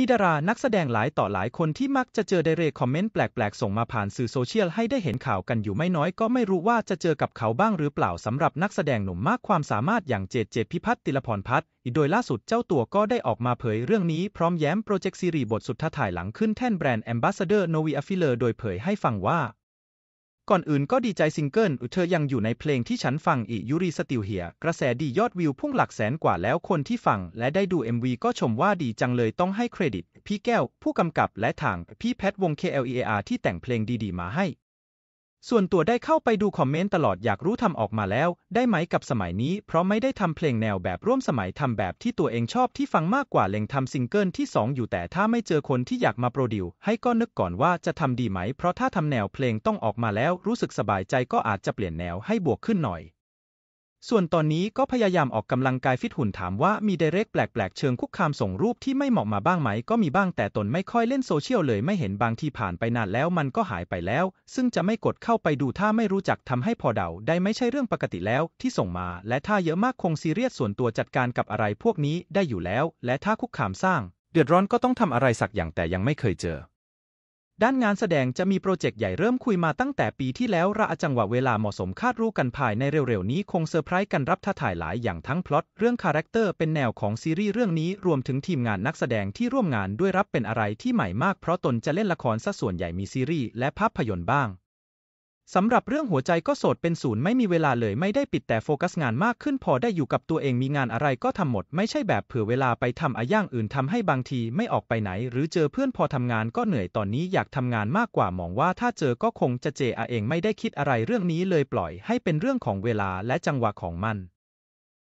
มีดารา นักแสดงหลายต่อหลายคนที่มักจะเจอไดเรกคอมเมนต์แปลก ๆ ส่งมาผ่านสื่อโซเชียลให้ได้เห็นข่าวกันอยู่ไม่น้อยก็ไม่รู้ว่าจะเจอกับเขาบ้างหรือเปล่าสำหรับนักแสดงหนุ่มมากความสามารถอย่างเจเจ พิพัฒน์ติลพรพัฒน์โดยล่าสุดเจ้าตัวก็ได้ออกมาเผยเรื่องนี้พร้อมแย้มโปรเจกต์ซีรีส์บทสุดท้ายหลังขึ้นแท่นแบรนด์แอมบาสเดอร์โนวีอฟิเลอร์โดยเผยให้ฟังว่าก่อนอื่นก็ดีใจซิงเกิลเธอยังอยู่ในเพลงที่ฉันฟังอียูรีสติวเฮีย กระแสดียอดวิวพุ่งหลักแสนกว่าแล้วคนที่ฟัง และได้ดู MV ก็ชมว่าดีจังเลยต้องให้เครดิต พี่แก้วผู้กำกับและทาง พี่แพทวง KLEAR ที่แต่งเพลงดีๆมาให้ส่วนตัวได้เข้าไปดูคอมเมนต์ตลอดอยากรู้ทำออกมาแล้ว ได้ไหมกับสมัยนี้ เพราะไม่ได้ทำเพลงแนวแบบร่วมสมัยทำแบบที่ตัวเองชอบ ที่ฟังมากกว่าเล็งทำซิงเกิลที่2 อยู่แต่ถ้าไม่เจอคนที่อยากมาโปรดิวให้ก็นึกก่อนว่าจะทำดีไหม เพราะถ้าทำแนวเพลงต้องออกมาแล้วรู้สึกสบาย ใจก็อาจจะเปลี่ยนแนวให้บวกขึ้นหน่อยส่วนตอนนี้ก็พยายามออกกำลังกายฟิตหุ่นถามว่ามีไดเรกแปลก ๆเชิงคุกคามส่งรูปที่ไม่เหมาะมาบ้างไหม ก็มีบ้างแต่ตนไม่ค่อยเล่นโซเชียลเลยไม่เห็นบางที่ผ่านไปนานแล้วมันก็หายไปแล้ว ซึ่งจะไม่กดเข้าไปดูถ้าไม่รู้จักทำให้พอเดาได้ไม่ใช่เรื่องปกติแล้วที่ส่งมาและถ้าเยอะมากคงซีเรียสส่วนตัวจัดการกับอะไรพวกนี้ได้อยู่แล้วและถ้าคุกคามสร้าง เดือดร้อนก็ต้องทำอะไรสักอย่างแต่ยังไม่เคยเจอด้านงานแสดงจะมีโปรเจกต์ใหญ่เริ่มคุยมาตั้งแต่ปีที่แล้วระอจังหวะเวลาเหมาะสมคาดรู้กันภายในเร็วๆ นี้คงเซอร์ไพรส์กันรับท่าถ่ายหลายอย่างทั้งพล็อต เรื่องคาแรคเตอร์เป็นแนวของซีรีส์เรื่องนี้ รวมถึงทีมงานนักแสดงที่ร่วมงานด้วยรับเป็นอะไรที่ใหม่มากเพราะตนจะเล่นละครซะส่วนใหญ่มีซีรีส์และภาพยนตร์บ้างสำหรับเรื่องหัวใจก็โสดเป็นศูนย์ไม่มีเวลาเลย ไม่ได้ปิดแต่โฟกัสงานมากขึ้น พอได้อยู่กับตัวเองมีงานอะไรก็ทำหมด ไม่ใช่แบบเผื่อเวลาไปทำอะย่างอื่นทำให้บางทีไม่ออกไปไหน หรือเจอเพื่อนพอทำงานก็เหนื่อยตอนนี้อยากทำงานมากกว่ามองว่า ถ้าเจอก็คงจะเจอเองไม่ได้คิดอะไรเรื่องนี้เลยปล่อยให้เป็นเรื่องของเวลาและจังหวะของมัน